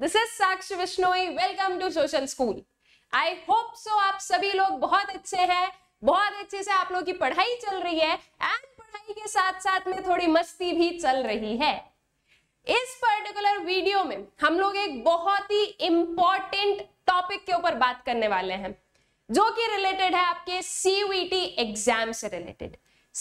This is Sakshi Vishnoi welcome to social school I hope so आप सभी लोग बहुत अच्छे हैं बहुत अच्छे से आप लोगों की पढ़ाई चल रही है एंड पढ़ाई के साथ साथ में थोड़ी मस्ती भी चल रही है इस पर्टिकुलर वीडियो में हम लोग एक बहुत ही इंपॉर्टेंट टॉपिक के ऊपर बात करने वाले हैं जो कि रिलेटेड है आपके सीयूईटी एग्जाम e से related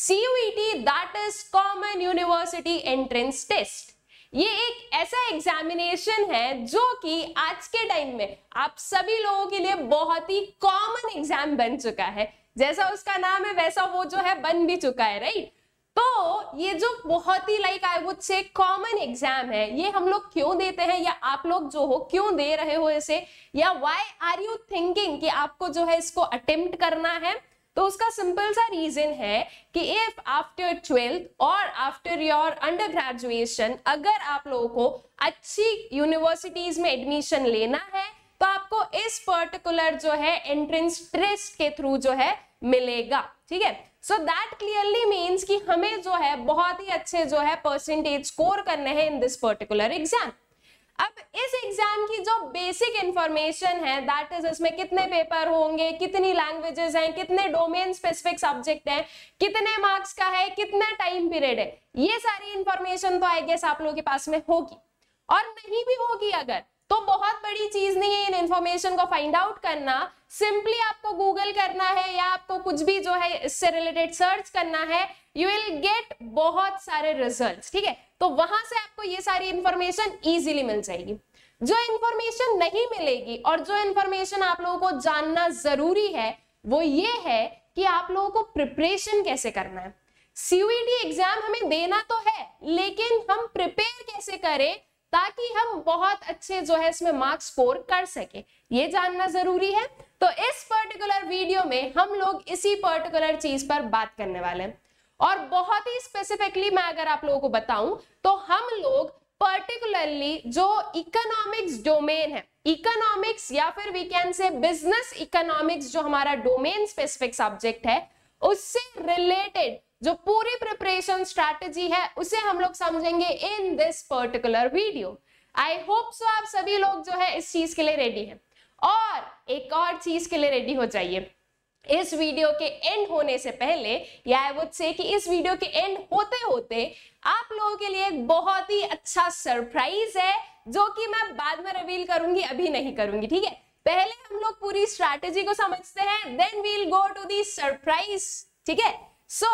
CUET that is common university entrance test ये एक ऐसा एग्जामिनेशन है जो कि आज के टाइम में आप सभी लोगों के लिए बहुत ही कॉमन एग्जाम बन चुका है जैसा उसका नाम है वैसा वो जो है बन भी चुका है राइट तो ये जो बहुत ही like I would say common exam है ये हम लोग क्यों देते हैं या आप लोग जो हो क्यों दे रहे हो इसे या व्हाई आर यू थिंकिंग कि आपको जो है इसको अटेम्प्ट करना है तो उसका सिंपल सा रीजन है कि इफ आफ्टर ट्वेल्थ और आफ्टर योर अंडर ग्रेजुएशन अगर आप लोगों को अच्छी यूनिवर्सिटीज में एडमिशन लेना है तो आपको इस पर्टिकुलर जो है एंट्रेंस टेस्ट के थ्रू जो है मिलेगा ठीक है सो दैट क्लियरली मीन्स कि हमें जो है बहुत ही अच्छे जो है परसेंटेज स्कोर करने हैं इन दिस पर्टिकुलर एग्जाम अब इस एग्जाम की जो बेसिक इंफॉर्मेशन है दैट इज इसमें कितने पेपर होंगे कितनी लैंग्वेजेस हैं कितने डोमेन स्पेसिफिक सब्जेक्ट हैं कितने मार्क्स का है कितना टाइम पीरियड है ये सारी इंफॉर्मेशन तो आई गेस आप लोगों के पास में होगी और नहीं भी होगी अगर तो बहुत बड़ी चीज नहीं है इन इंफॉर्मेशन को फाइंड आउट करना सिंपली आपको गूगल करना है या आपको कुछ भी जो है इससे रिलेटेड सर्च करना है यू विल गेट बहुत सारे रिजल्ट ठीक है तो वहां से आपको ये सारी इंफॉर्मेशन इजीली मिल जाएगी जो इंफॉर्मेशन नहीं मिलेगी और जो इंफॉर्मेशन आप लोगों को जानना जरूरी है वो ये है कि आप लोगों को प्रिपरेशन कैसे करना है सीयूईटी एग्जाम e हमें देना तो है लेकिन हम प्रिपेयर कैसे करें ताकि हम बहुत अच्छे जो है इसमें मार्क्स स्कोर कर सके ये जानना जरूरी है तो इस पर्टिकुलर वीडियो में हम लोग इसी पर्टिकुलर चीज पर बात करने वाले हैं और बहुत ही स्पेसिफिकली मैं अगर आप लोगों को बताऊं तो हम लोग पर्टिकुलरली जो इकोनॉमिक्स डोमेन है इकोनॉमिक्स या फिर we can say business economics जो हमारा डोमेन स्पेसिफिक सब्जेक्ट है उससे रिलेटेड जो पूरी प्रिपरेशन स्ट्रैटेजी है उसे हम लोग समझेंगे in this particular video I hope so आप सभी लोग जो है इस चीज के लिए रेडी हैं और एक और चीज के लिए रेडी हो जाइए इस वीडियो के एंड होने से पहले या आई वुड से कि इस वीडियो के एंड होते होते आप लोगों के लिए एक बहुत ही अच्छा सरप्राइज है जो कि मैं बाद में रिवील करूंगी अभी नहीं करूंगी ठीक है पहले हम लोग पूरी स्ट्रैटेजी को समझते हैं then we'll go to the surprise ठीक है so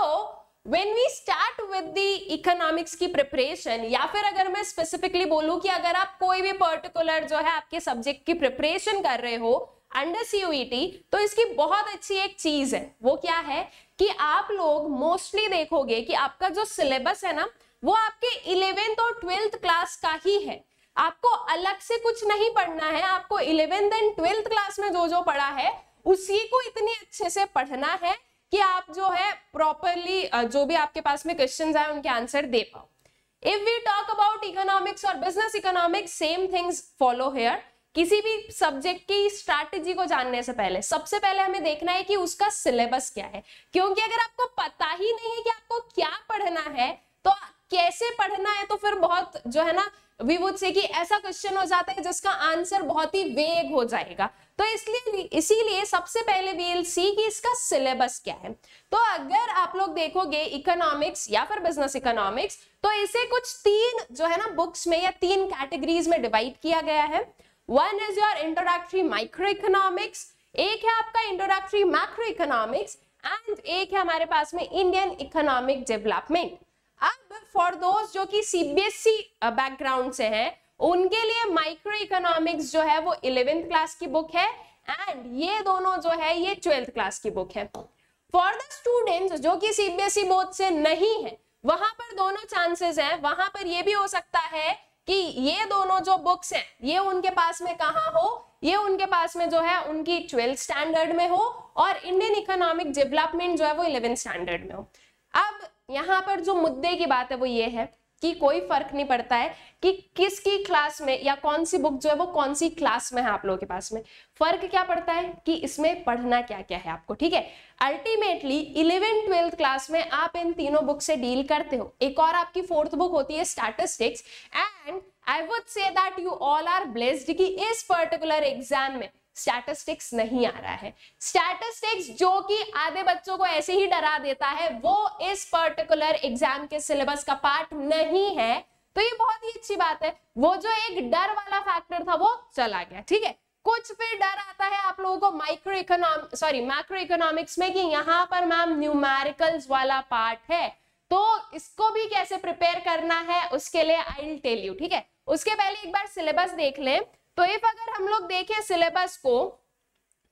when we start with the economics की प्रिपरेशन या फिर अगर मैं स्पेसिफिकली बोलूं कि अगर आप कोई भी पर्टिकुलर जो है आपके सब्जेक्ट की प्रिपरेशन कर रहे हो अंडर सीयूईटी e तो इसकी बहुत अच्छी एक चीज है वो क्या है कि आप लोग मोस्टली देखोगे कि आपका जो सिलेबस है ना वो आपके इलेवेंथ और ट्वेल्थ क्लास का ही है आपको अलग से कुछ नहीं पढ़ना है आपको इलेवेंथ एंड ट्वेल्थ क्लास में जो जो पढ़ा है उसी को इतने अच्छे से पढ़ना है कि आप जो है प्रॉपरली जो भी आपके पास में क्वेश्चन है उनके आंसर दे पाओ if we talk about economics और business economics same things follow here किसी भी सब्जेक्ट की स्ट्रैटेजी को जानने से पहले सबसे पहले हमें देखना है कि उसका सिलेबस क्या है क्योंकि अगर आपको पता ही नहीं है कि आपको क्या पढ़ना है तो कैसे पढ़ना है तो फिर बहुत जो है ना वी वुड से कि ऐसा क्वेश्चन हो जाता है जिसका आंसर बहुत ही वेग हो जाएगा तो इसलिए इसीलिए सबसे पहले वी एल सी कि इसका सिलेबस क्या है तो अगर आप लोग देखोगे इकोनॉमिक्स या फिर बिजनेस इकोनॉमिक्स तो इसे कुछ तीन जो है ना बुक्स में या तीन कैटेगरीज में डिवाइड किया गया है one is your introductory micro economics एक है आपका इंट्रोडक्टरी मैक्रो इकोनॉमिक्स एंड एक है हमारे पास में इंडियन इकोनॉमिक डेवलपमेंट अब फॉर दोस्त जो कि सीबीएसई बैकग्राउंड e, uh, से हैं उनके लिए माइक्रो इकोनॉमिक्स जो है वो इलेवेंथ क्लास की बुक है एंड ये दोनों जो है ये ट्वेल्थ क्लास की बुक है फॉर द स्टूडेंट्स जो कि सीबीएसई बोर्ड e से नहीं है वहां पर दोनों चांसेस हैं वहां पर ये भी हो सकता है कि ये दोनों जो बुक्स हैं ये उनके पास में कहाँ हो ये उनके पास में जो है उनकी ट्वेल्थ स्टैंडर्ड में हो और इंडियन इकोनॉमिक डेवलपमेंट जो है वो इलेवेंथ स्टैंडर्ड में हो अब यहाँ पर जो मुद्दे की बात है वो ये है कि कोई फर्क नहीं पड़ता है कि किसकी क्लास में या कौन सी बुक जो है वो कौन सी क्लास में है आप लोगों के पास में फर्क क्या पड़ता है कि इसमें पढ़ना क्या क्या है आपको ठीक है अल्टीमेटली इलेवेंथ ट्वेल्थ क्लास में आप इन तीनों बुक से डील करते हो एक और आपकी फोर्थ बुक होती है statistics and I would say that you all are blessed की इस पर्टिकुलर एग्जाम में स्टैटिस्टिक्स नहीं आ रहा है स्टैटिस्टिक्स जो कि आधे बच्चों को ऐसे ही डरा देता है वो इस पर्टिकुलर एग्जाम के सिलेबस का पार्ट नहीं है तो ये बहुत ही अच्छी बात है वो जो एक डर वाला फैक्टर था वो चला गया ठीक है कुछ फिर डर आता है आप लोगों को micro econom sorry micro economics में कि यहाँ पर मैम न्यूमेरिकल्स वाला पार्ट है तो इसको भी कैसे प्रिपेयर करना है उसके लिए आई टेल यू ठीक है उसके पहले एक बार सिलेबस देख लें तो इफ अगर हम लोग देखें सिलेबस को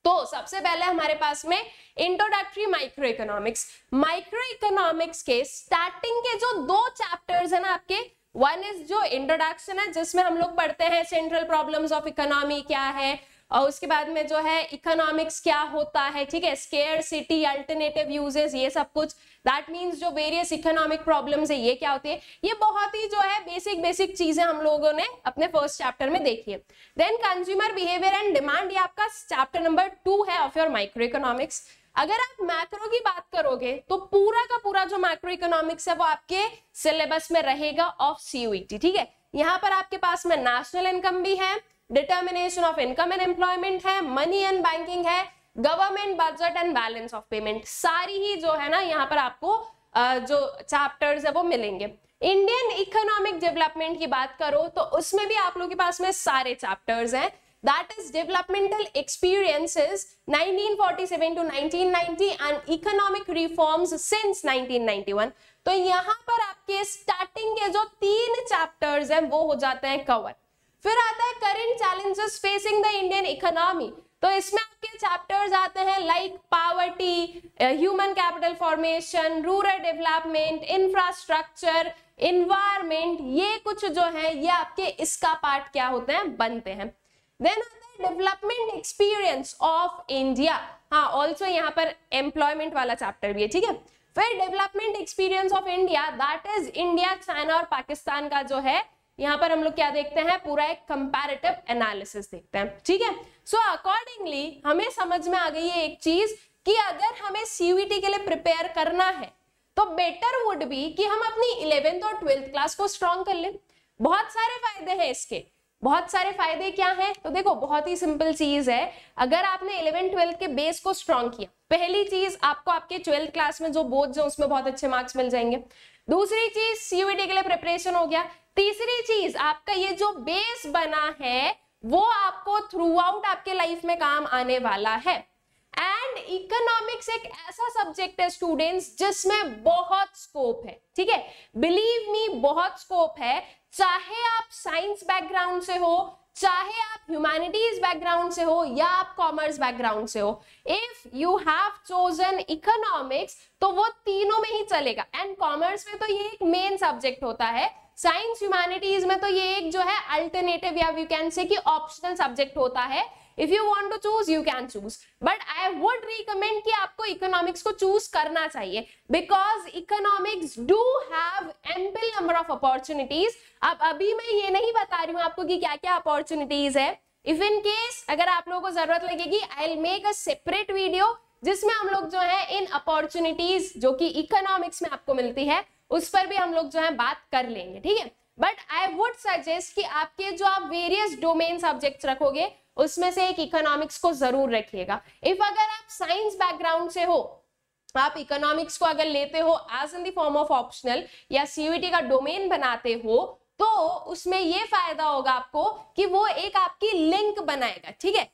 तो सबसे पहले हमारे पास में introductory micro economics micro economics के स्टार्टिंग के जो दो चैप्टर्स है ना आपके वन इज जो इंट्रोडक्शन है जिसमें हम लोग पढ़ते हैं सेंट्रल प्रॉब्लम्स ऑफ इकोनॉमी क्या है और उसके बाद में जो है इकोनॉमिक्स क्या होता है ठीक है स्केयर सिटी अल्टरनेटिव यूजेस ये सब कुछ दैट मीन्स जो वेरियस इकोनॉमिक प्रॉब्लम्स है ये क्या होती है ये बहुत ही जो है बेसिक बेसिक चीजें हम लोगों ने अपने फर्स्ट चैप्टर में देखी है then consumer behaviour and demand ये आपका चैप्टर नंबर टू है ऑफ योर माइक्रो इकोनॉमिक्स अगर आप मैक्रो की बात करोगे तो पूरा का पूरा जो मैक्रो इकोनॉमिक्स है वो आपके सिलेबस में रहेगा ऑफ सीयूईटी e ठीक है यहाँ पर आपके पास में नेशनल इनकम भी है determination of income and employment है मनी एंड बैंकिंग है government budget and balance of payment सारी ही जो है ना यहाँ पर आपको जो चैप्टर्स है वो मिलेंगे इंडियन इकोनॉमिक डेवलपमेंट की बात करो तो उसमें भी आप लोगों के पास में सारे चैप्टर्स हैं that is developmental experiences 1947 to 1990 and economic reforms since 1991 तो यहाँ पर आपके स्टार्टिंग के जो तीन चैप्टर्स हैं वो हो जाते हैं कवर फिर आता है current challenges facing the Indian economy तो इसमें आपके चैप्टर्स आते हैं like poverty human capital formation rural development infrastructure environment ये कुछ जो है ये आपके इसका पार्ट क्या होते हैं बनते हैं then development experience of India हाँ ऑल्सो यहाँ पर एम्प्लॉयमेंट वाला चैप्टर भी है ठीक है फिर development experience of India that is India China और पाकिस्तान का जो है यहाँ पर हम लोग क्या देखते हैं पूरा एक कंपेरेटिव एनालिसिस देखते हैं ठीक है सो अकॉर्डिंगली हमें समझ में आ गई है एक चीज कि अगर हमें सीवीटी के लिए प्रिपेयर करना है तो बेटर वुड बी कि हम अपनी इलेवेंथ और ट्वेल्थ क्लास को स्ट्रॉन्ग कर लें बहुत सारे फायदे हैं इसके बहुत सारे फायदे क्या हैं तो देखो बहुत ही सिंपल चीज है अगर आपने इलेवन ट्वेल्थ के बेस को स्ट्रॉन्ग किया पहली चीज आपको आपके ट्वेल्थ क्लास में जो बोर्ड है उसमें बहुत अच्छे मार्क्स मिल जाएंगे दूसरी चीज सीयूईटी e के लिए प्रिपरेशन हो गया तीसरी चीज आपका ये जो बेस बना है वो आपको थ्रू आउट आपके लाइफ में काम आने वाला है एंड इकोनॉमिक्स एक ऐसा सब्जेक्ट है स्टूडेंट्स जिसमें बहुत स्कोप है ठीक है बिलीव मी बहुत स्कोप है चाहे आप साइंस बैकग्राउंड से हो चाहे आप ह्यूमैनिटीज बैकग्राउंड से हो या आप कॉमर्स बैकग्राउंड से हो if you have chosen economics तो वो तीनों में ही चलेगा एंड कॉमर्स में तो ये एक मेन सब्जेक्ट होता है साइंस ह्यूमैनिटीज में तो ये एक जो है अल्टरनेटिव या वी कैन से कि ऑप्शनल सब्जेक्ट होता है if you want to choose you can choose but I would recommend कि आपको इकोनॉमिक्स को चूज करना चाहिए because economics do have ample number of opportunities अब अभी मैं ये नहीं बता रही हूँ आपको कि क्या क्या अपॉर्चुनिटीज है इफ इन केस अगर आप लोगों को जरूरत लगेगी I make a separate video जिसमें हम लोग जो है इन अपॉर्चुनिटीज जो कि इकोनॉमिक्स में आपको मिलती है उस पर भी हम लोग जो है बात कर लेंगे ठीक है बट आई वुड सजेस्ट कि आपके जो आप वेरियस डोमेन सब्जेक्ट्स रखोगे उसमें से एक इकोनॉमिक्स को जरूर रखिएगा इफ अगर आप साइंस बैकग्राउंड से हो आप इकोनॉमिक्स को अगर लेते हो as in form of optional या सीयूटी का डोमेन बनाते हो तो उसमें ये फायदा होगा आपको कि वो एक आपकी लिंक बनाएगा ठीक है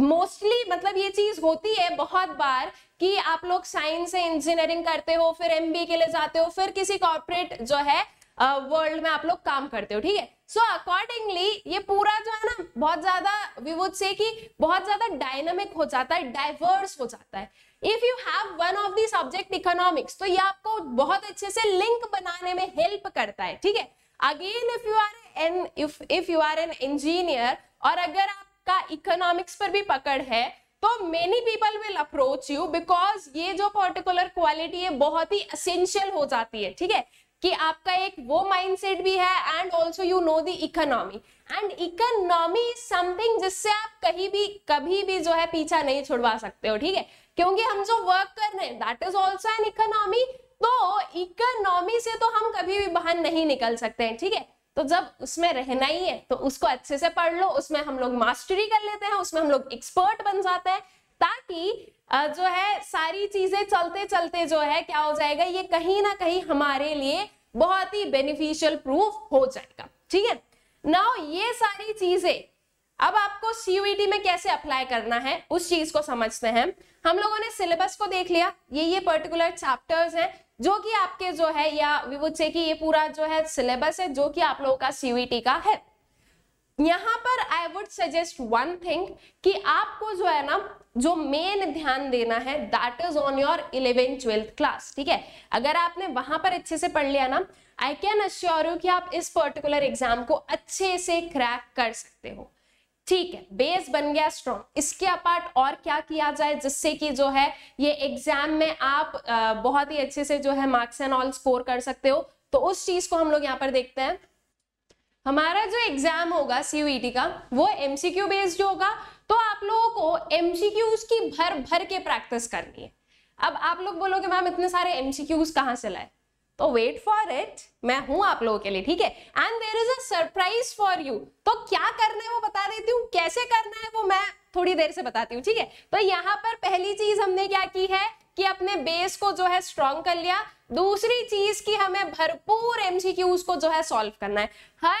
मोस्टली मतलब ये चीज होती है बहुत बार कि आप लोग साइंस से इंजीनियरिंग करते हो फिर एमबीए के लिए जाते हो फिर किसी कॉर्पोरेट जो है वर्ल्ड में आप लोग काम करते हो ठीक है सो अकॉर्डिंगली ये पूरा जो है ना बहुत ज्यादा वी वुड से कि बहुत ज्यादा डायनामिक हो जाता है डाइवर्स हो जाता है if you have one of the subject economics तो ये आपको बहुत अच्छे से लिंक बनाने में हेल्प करता है ठीक है again if you are an if if you are an engineer और अगर आपका इकोनॉमिक्स पर भी पकड़ है तो many people will approach you because ये जो पर्टिकुलर क्वालिटी है बहुत ही असेंशियल हो जाती है ठीक है कि आपका एक वो माइंडसेट भी है and also you know the economy and economy is something जिससे आप कहीं भी कभी भी जो है पीछा नहीं छुड़वा सकते हो ठीक है क्योंकि हम जो वर्क कर रहे हैं that is also an economy तो इकोनॉमी से तो हम कभी भी बाहर नहीं निकल सकते हैं ठीक है तो जब उसमें रहना ही है तो उसको अच्छे से पढ़ लो उसमें हम लोग मास्टरी कर लेते हैं उसमें हम लोग एक्सपर्ट बन जाते हैं ताकि जो है सारी चीजें चलते चलते जो है क्या हो जाएगा ये कहीं ना कहीं हमारे लिए बहुत ही बेनिफिशियल प्रूफ हो जाएगा ठीक है नाउ ये सारी चीजें अब आपको सीयूईटी e में कैसे अप्लाई करना है उस चीज को समझते हैं हम लोगों ने सिलेबस को देख लिया ये ये पर्टिकुलर चैप्टर्स हैं जो कि आपके जो है या विवुचे की ये पूरा जो है सिलेबस है जो कि आप लोगों का सीयूईटी e का है यहाँ पर I would suggest one thing कि आपको जो है ना जो मेन ध्यान देना है that is on your eleventh twelfth class ठीक है अगर आपने वहां पर अच्छे से पढ़ लिया ना आई कैन अश्योर यू कि आप इस पर्टिकुलर एग्जाम को अच्छे से क्रैक कर सकते हो ठीक है बेस बन गया स्ट्रॉन्ग इसके अपार्ट और क्या किया जाए जिससे कि जो है ये एग्जाम में आप बहुत ही अच्छे से जो है मार्क्स एंड ऑल स्कोर कर सकते हो तो उस चीज को हम लोग यहाँ पर देखते हैं हमारा जो एग्जाम होगा सीयूईटी e का वो एमसीक्यू बेस्ड होगा तो आप लोगों को एमसीक्यूज की भर भर के प्रैक्टिस करनी है अब आप लोग बोलोगे मैम इतने सारे एमसीक्यूज कहाँ से लाए तो वेट फॉर इट मैं हूं आप लोगों के लिए ठीक है and there is a surprise for you तो क्या करना है वो बता देती हूँ कैसे करना है वो मैं थोड़ी देर से बताती हूँ ठीक है तो यहाँ पर पहली चीज हमने क्या की है कि अपने बेस को जो है स्ट्रॉन्ग कर लिया दूसरी चीज की हमें भरपूर एमसीक्यूज को जो है सॉल्व करना है हर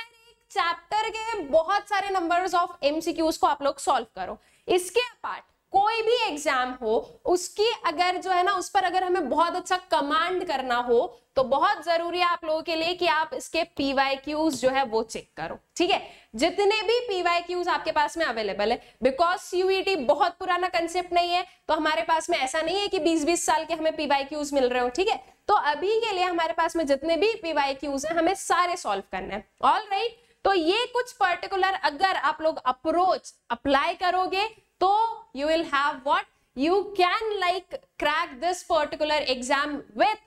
चैप्टर के बहुत सारे नंबर्स ऑफ एमसीक्यूज को आप लोग सॉल्व करो इसके पार्ट कोई भी एग्जाम हो उसकी अगर जो है ना उस पर अगर हमें बहुत अच्छा कमांड करना हो तो बहुत जरूरी है आप लोगों के लिए कि आप इसके पीवाई क्यूज जो है वो चेक करो ठीक है जितने भी पीवाई क्यूज आपके पास में अवेलेबल है बिकॉज सीयूईटी बहुत पुराना कंसेप्ट नहीं है तो हमारे पास में ऐसा नहीं है कि बीस बीस साल के हमें पीवाई क्यूज मिल रहे हो ठीक है तो अभी के लिए हमारे पास में जितने भी पीवाई क्यूज है हमें सारे सॉल्व करना है ऑल राइट right? तो ये कुछ पर्टिकुलर अगर आप लोग अप्रोच अप्लाई करोगे तो you will have what you can like crack this particular exam with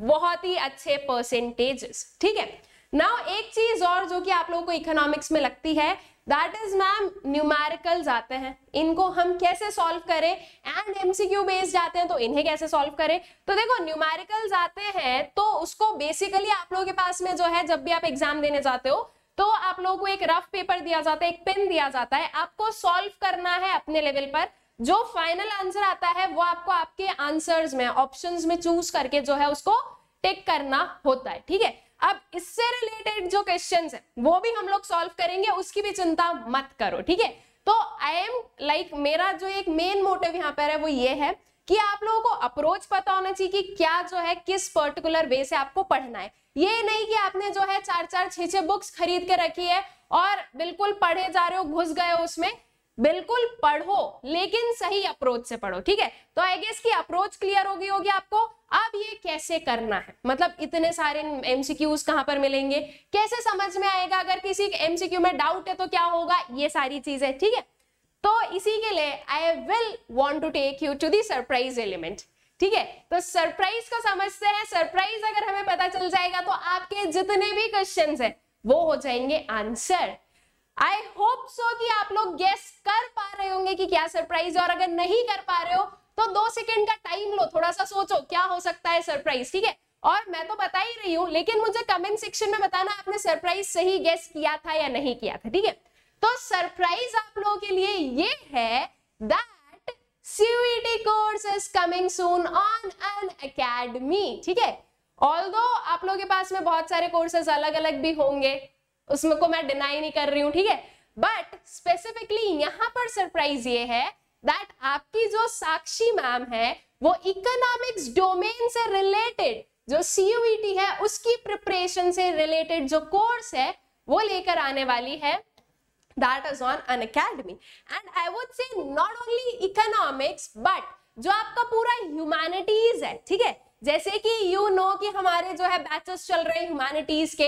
बहुत ही अच्छे परसेंटेजेस ठीक है नाउ एक चीज और जो कि आप लोगों को इकोनॉमिक्स में लगती है दैट इज मैम न्यूमेरिकल्स आते हैं इनको हम कैसे सॉल्व करें एंड एमसीक्यू बेस्ड आते हैं तो इन्हें कैसे सॉल्व करें तो देखो न्यूमेरिकल्स आते हैं तो उसको बेसिकली आप लोगों के पास में जो है जब भी आप एग्जाम देने जाते हो तो आप लोगों को एक रफ पेपर दिया जाता है एक पेन दिया जाता है आपको सॉल्व करना है अपने लेवल पर जो फाइनल आंसर आता है वो आपको आपके आंसर्स में ऑप्शंस में चूज करके जो है उसको टिक करना होता है ठीक है अब इससे रिलेटेड जो क्वेश्चन है वो भी हम लोग सॉल्व करेंगे उसकी भी चिंता मत करो ठीक है तो आई एम लाइक मेरा जो एक मेन मोटिव यहाँ पर है वो ये है कि आप लोगों को अप्रोच पता होना चाहिए कि क्या जो है किस पर्टिकुलर वे से आपको पढ़ना है ये नहीं कि आपने जो है चार चार छह छह बुक्स खरीद के रखी है और बिल्कुल पढ़े जा रहे हो घुस गए हो उसमें बिल्कुल पढ़ो लेकिन सही अप्रोच से पढ़ो ठीक है तो आई गेस की अप्रोच क्लियर होगी होगी आपको अब ये कैसे करना है मतलब इतने सारे एमसीक्यूज कहां पर मिलेंगे कैसे समझ में आएगा अगर किसी एमसीक्यू में डाउट है तो क्या होगा ये सारी चीजें ठीक है तो इसी के लिए I will want to take you to the surprise element ठीक है तो सरप्राइज को समझते हैं सरप्राइज अगर हमें पता चल जाएगा तो आपके जितने भी क्वेश्चन है वो हो जाएंगे आंसर आई होप सो कि आप लोग गेस कर पा रहे होंगे कि क्या सरप्राइज और अगर नहीं कर पा रहे हो तो दो सेकंड का टाइम लो थोड़ा सा सोचो क्या हो सकता है सरप्राइज ठीक है और मैं तो बता ही रही हूँ लेकिन मुझे कमेंट सेक्शन में बताना आपने सरप्राइज सही गेस किया था या नहीं किया था ठीक है तो सरप्राइज आप लोगों के लिए ये है that CVT course is coming soon on Unacademy ठीक है ऑल आप लोगों के पास में बहुत सारे कोर्सेज अलग अलग भी होंगे उसमें को मैं डिनाई नहीं कर रही हूं ठीक है बट स्पेसिफिकली यहां पर सरप्राइज ये है दैट आपकी जो साक्षी मैम है वो इकोनॉमिक्स डोमेन से रिलेटेड जो सीयूटी e है उसकी प्रिपरेशन से रिलेटेड जो कोर्स है वो लेकर आने वाली है that is on an academy and i would say not only economics but जो आपका पूरा ह्यूमैनिटीज है ठीक है जैसे कि यू you नो know कि हमारे जो है बैचेस चल रहे हैं ह्यूमैनिटीज के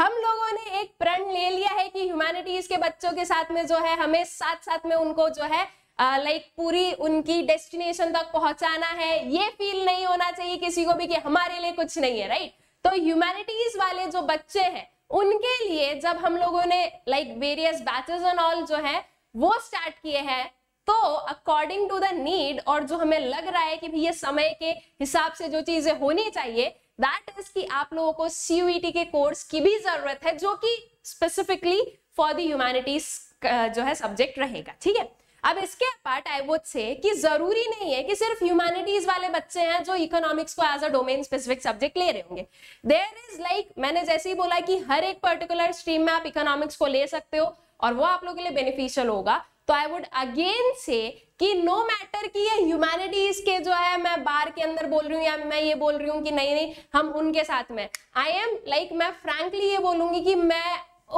हम लोगों ने एक प्रण ले लिया है कि ह्यूमैनिटीज के बच्चों के साथ में जो है हमें साथ साथ में उनको जो है लाइक like, पूरी उनकी डेस्टिनेशन तक पहुंचाना है ये फील नहीं होना चाहिए किसी को भी कि हमारे लिए कुछ नहीं है राइट तो ह्यूमैनिटीज वाले जो बच्चे हैं उनके लिए जब हम लोगों ने like various batches and all जो है वो स्टार्ट किए हैं तो अकॉर्डिंग टू द नीड और जो हमें लग रहा है कि भैया समय के हिसाब से जो चीजें होनी चाहिए दैट इज कि आप लोगों को सीयूईटी e के कोर्स की भी जरूरत है जो कि स्पेसिफिकली फॉर द ह्यूमैनिटीज जो है सब्जेक्ट रहेगा ठीक है अब इसके अपार्ट आई वुड से कि जरूरी नहीं है कि सिर्फ ह्यूमैनिटीज वाले बच्चे हैं जो इकोनॉमिक्स को as a domain specific subject ले रहे होंगे देर इज लाइक मैंने जैसे ही बोला कि हर एक पर्टिकुलर स्ट्रीम में आप इकोनॉमिक्स को ले सकते हो और वो आप लोगों के लिए बेनिफिशियल होगा तो आई वुड अगेन से कि नो no मैटर कि ये ह्यूमैनिटीज के जो है मैं बार के अंदर बोल रही हूँ या मैं ये बोल रही हूँ कि नहीं नहीं हम उनके साथ में आई एम लाइक मैं फ्रेंकली ये बोलूंगी कि मैं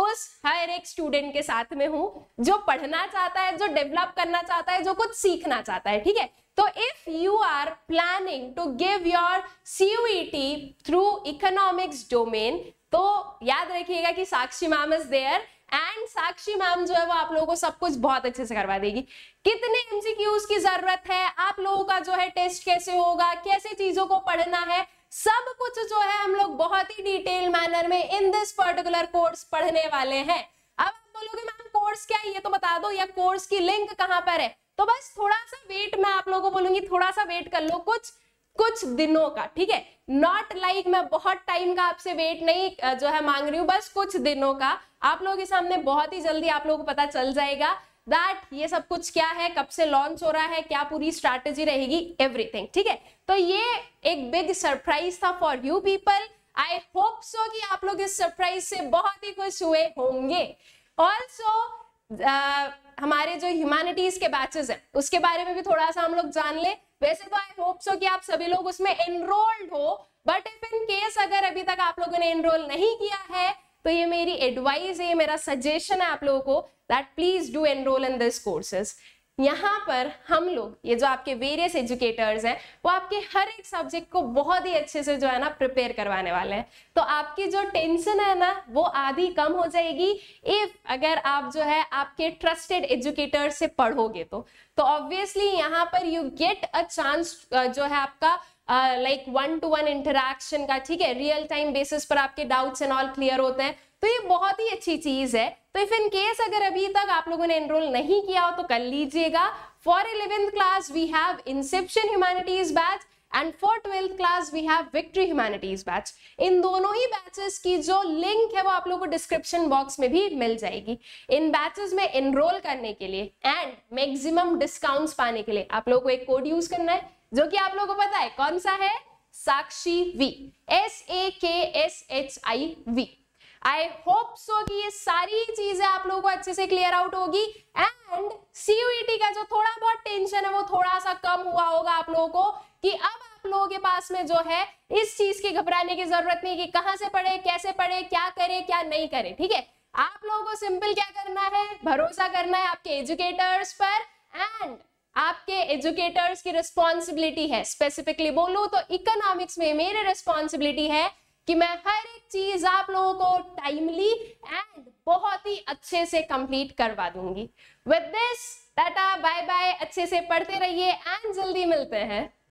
उस हर एक स्टूडेंट के साथ में हूं जो पढ़ना चाहता है जो डेवलप करना चाहता है जो कुछ सीखना चाहता है ठीक है तो if you are planning to give your CUET through economics domain तो याद रखिएगा कि Sakshi ma'am is there and Sakshi ma'am जो है वो आप लोगों को सब कुछ बहुत अच्छे से करवा देगी कितने एमसीक्यूज की जरूरत है आप लोगों का जो है टेस्ट कैसे होगा कैसे चीजों को पढ़ना है सब कुछ जो है हम लोग बहुत ही डिटेल मैनर में इन दिस पर्टिकुलर कोर्स पढ़ने वाले हैं अब आप बोलोगे मैम कोर्स क्या है ये तो बता दो या कोर्स की लिंक कहाँ पर है तो बस थोड़ा सा वेट मैं आप लोगों को बोलूंगी थोड़ा सा वेट कर लो कुछ कुछ दिनों का ठीक है नॉट लाइक मैं बहुत टाइम का आपसे वेट नहीं जो है मांग रही हूँ बस कुछ दिनों का आप लोगों के सामने बहुत ही जल्दी आप लोगों को पता चल जाएगा दैट ये सब कुछ क्या है कब से लॉन्च हो रहा है क्या पूरी स्ट्रैटेजी रहेगी एवरीथिंग ठीक है तो ये एक बिग सरप्राइज था for you people I hope so कि आप लोग इस सरप्राइज से बहुत ही खुश हुए होंगे ऑल्सो uh, हमारे जो ह्यूमैनिटीज के बैचेस हैं उसके बारे में भी थोड़ा सा हम लोग जान ले वैसे तो आई होप सो कि आप सभी लोग उसमें एनरोल्ड हो बट इफ इन केस अगर अभी तक आप लोगों ने एनरोल नहीं किया है तो ये मेरी एडवाइस है ये मेरा सजेशन है आप लोगों को that please do enroll in this courses यहाँ पर हम लोग ये जो आपके वेरियस एजुकेटर्स हैं वो आपके हर एक सब्जेक्ट को बहुत ही अच्छे से जो है ना प्रिपेयर करवाने वाले हैं तो आपकी जो टेंशन है ना वो आधी कम हो जाएगी इफ अगर आप जो है आपके ट्रस्टेड एजुकेटर से पढ़ोगे तो तो ऑब्वियसली यहाँ पर यू गेट अ चांस जो है आपका like one to one interaction का ठीक है रियल टाइम बेसिस पर आपके डाउट्स एंड ऑल क्लियर होते हैं तो ये बहुत ही अच्छी चीज है तो इफ इन केस अगर अभी तक आप लोगों ने एनरोल नहीं किया हो तो कर लीजिएगा for eleventh class we have inception humanities batch and for twelfth class we have victory humanities batch इन दोनों ही बैचेस की जो लिंक है वो आप लोगों को डिस्क्रिप्शन बॉक्स में भी मिल जाएगी इन बैचेस में एनरोल करने के लिए एंड मैक्सिमम डिस्काउंट्स पाने के लिए आप लोगों को एक कोड यूज करना है जो कि आप लोगों को पता है कौन सा है साक्षी वी एस ए के एस एच आई वी आई होप सो कि ये सारी चीजें आप लोगों को अच्छे से क्लियर आउट होगी एंड सीयूईटी e का जो थोड़ा बहुत टेंशन है वो थोड़ा सा कम हुआ होगा आप लोगों को कि अब आप लोगों के पास में जो है इस चीज की घबराने की जरूरत नहीं कि कहां से पढ़े कैसे पढ़े क्या करे क्या नहीं करे ठीक है आप लोगों को सिंपल क्या करना है भरोसा करना है आपके एजुकेटर्स पर एंड आपके एजुकेटर्स की रिस्पॉन्सिबिलिटी है स्पेसिफिकली बोलूँ तो इकोनॉमिक्स में मेरे रिस्पॉन्सिबिलिटी है कि मैं हर एक चीज आप लोगों को टाइमली एंड बहुत ही अच्छे से कंप्लीट करवा दूंगी with this tata bye bye अच्छे से पढ़ते रहिए एंड जल्दी मिलते हैं